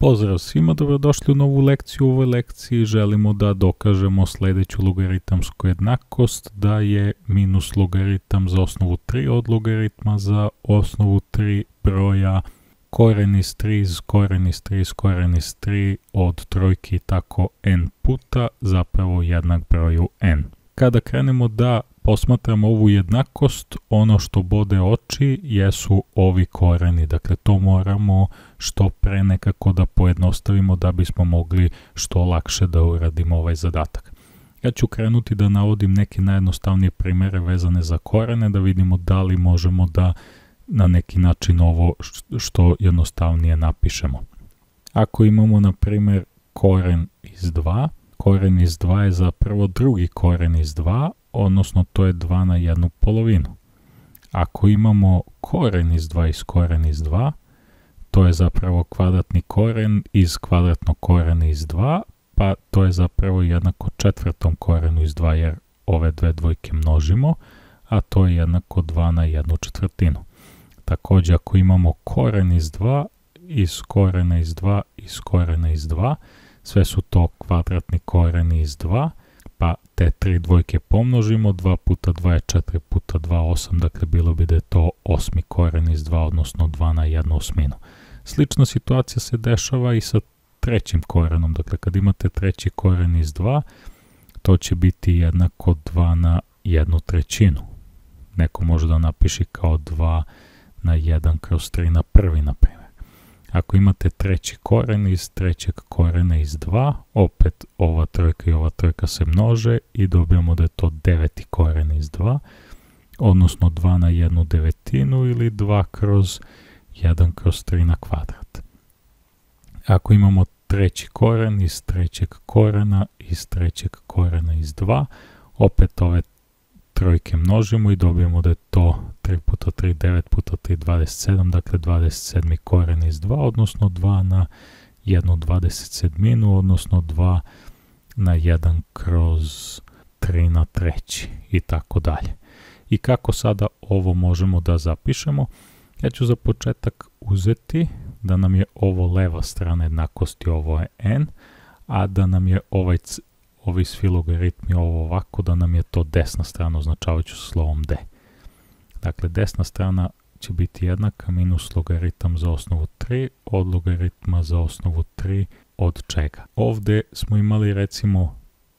Pozdrav svima, dobrodošli u novu lekciju. U ovoj lekciji želimo da dokažemo sledeću logaritamsku jednakost, da je minus logaritam za osnovu 3 od logaritma za osnovu 3 broja koren iz 3 iz koren iz 3 iz koren iz 3 od trojki tako n puta, zapravo jednak broju n. Kada krenemo da posmatramo ovu jednakost, ono što bode oči jesu ovi koreni. Dakle, to moramo što pre nekako da pojednostavimo da bismo mogli što lakše da uradimo ovaj zadatak. Ja ću krenuti da navodim neke najjednostavnije primere vezane za korene, da vidimo da li možemo da na neki način ovo što jednostavnije napišemo. Ako imamo, na primer, koren iz 2, koren iz 2 je zapravo drugi koren iz 2, odnosno to je 2 na jednu polovinu. Ako imamo koren iz 2 iz koren iz 2, to je zapravo kvadratni koren iz kvadratnog korena iz 2, pa to je zapravo jednako četvrtom korenu iz 2 jer ove dve dvojke množimo, a to je jednako 2 na jednu četvrtinu. Također ako imamo koren iz 2, iz korena iz 2, iz korena iz 2, sve su to kvadratni koreni iz 2, pa te tri dvojke pomnožimo, 2 puta 2 je 4 puta 2 8, dakle bilo bi da je to osmi koren iz 2, odnosno 2 na 1 osminu. Slična situacija se dešava i sa trećim korenom, dakle kad imate treći koren iz 2, to će biti jednako 2 na 1 trećinu. Neko može da napiši kao 2 na 1 kroz 3 na prvi, na primjer. Ako imate treći koren iz trećeg korena iz 2, opet ova trojka i ova trojka se množe i dobijamo da je to deveti koren iz 2, odnosno 2 na jednu devetinu ili 2 kroz 1 kroz 3 na kvadrat. Ako imamo treći koren iz trećeg korena iz trećeg korena iz 2, opet ove trojke množimo i dobijemo da je to 3 puta 3, 9 puta 3, 27, dakle 27. koren iz 2, odnosno 2 na 1 27, odnosno 2 na 1 kroz 3 na 3 i tako dalje. I kako sada ovo možemo da zapišemo? Ja ću za početak uzeti da nam je ovo leva strana jednakosti, ovo je n, a da nam je ovaj ovi svi logaritmi ovo ovako da nam je to desna strana označavajuću slovom d. Dakle, desna strana će biti jednaka minus logaritam za osnovu 3 od logaritma za osnovu 3 od čega. Ovde smo imali recimo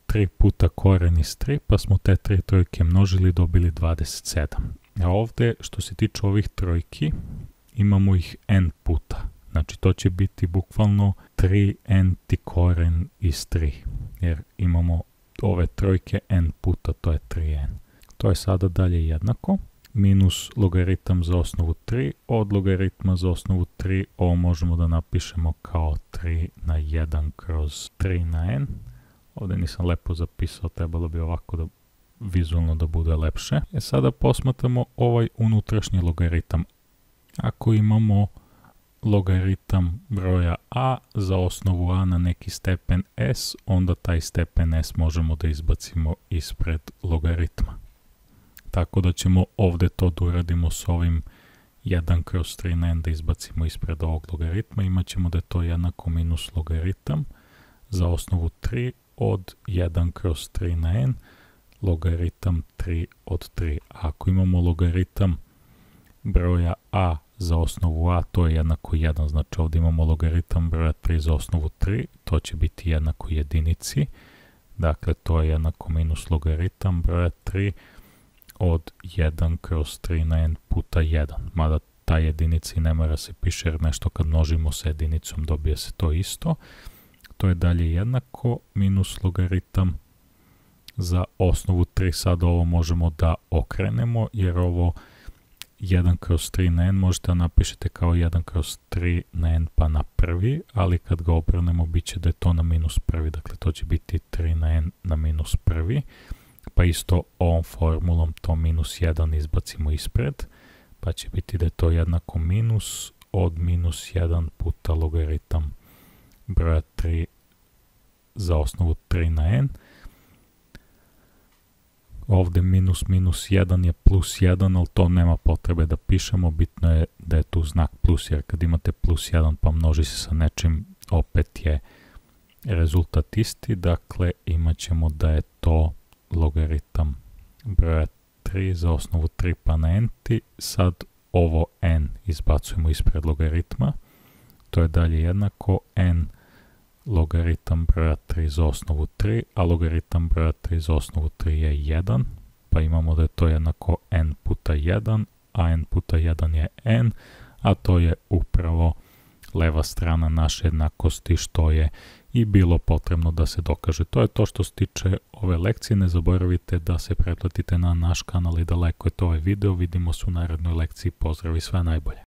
3 puta koren iz 3, pa smo te 3 trojke množili i dobili 27. A ovde, što se tiče ovih trojki, imamo ih n puta. Znači, to će biti bukvalno 3n ti koren iz 3 jer imamo ove trojke n puta, to je 3n. To je sada dalje jednako, minus logaritam za osnovu 3, od logaritma za osnovu 3 ovo možemo da napišemo kao 3 na 1 kroz 3 na n. Ovde nisam lepo zapisao, trebalo bi ovako da vizualno da bude lepše. E sada posmatramo ovaj unutrašnji logaritam. Ako imamo logaritam broja a za osnovu a na neki stepen s, onda taj stepen s možemo da izbacimo ispred logaritma. Tako da ćemo ovde to da uradimo s ovim 1 kroz 3 na n da izbacimo ispred ovog logaritma, imat ćemo da je to jednako minus logaritam za osnovu 3 od 1 kroz 3 na n, logaritam 3 od 3. ako imamo logaritam broja a za osnovu a, to je jednako 1, znači ovdje imamo logaritam broja 3 za osnovu 3, to će biti jednako jedinici, dakle to je jednako minus logaritam broja 3 od 1 kroz 3 na n puta 1, mada ta jedinica i ne mora se piše jer nešto kad množimo sa jedinicom dobije se to isto, to je dalje jednako minus logaritam za osnovu 3, sad ovo možemo da okrenemo jer ovo 1 kroz 3 na n možete da napišete kao 1 kroz 3 na n pa na prvi, ali kad ga obrnemo bit će da je to na minus prvi, dakle to će biti 3 na n na minus prvi, pa isto ovom formulom to minus 1 izbacimo ispred, pa će biti da je to jednako minus od minus 1 puta logaritam broja 3 za osnovu 3 na n, ovde minus minus 1 je plus 1, ali to nema potrebe da pišemo, bitno je da je tu znak plus, jer kad imate plus 1 pa množi se sa nečim, opet je rezultat isti, dakle imat ćemo da je to logaritam broja 3 za osnovu 3 pa na n sad ovo n izbacujemo ispred logaritma, to je dalje jednako n logaritam broja 3 za osnovu 3, a logaritam broja 3 za osnovu 3 je 1, pa imamo da je to jednako n puta 1, a n puta 1 je n, a to je upravo leva strana naše jednakosti što je i bilo potrebno da se dokaže. To je to što se tiče ove lekcije. Ne zaboravite da se pretplatite na naš kanal i da lajkujete ovaj video. Vidimo se u narednoj lekciji. Pozdrav i sve najbolje!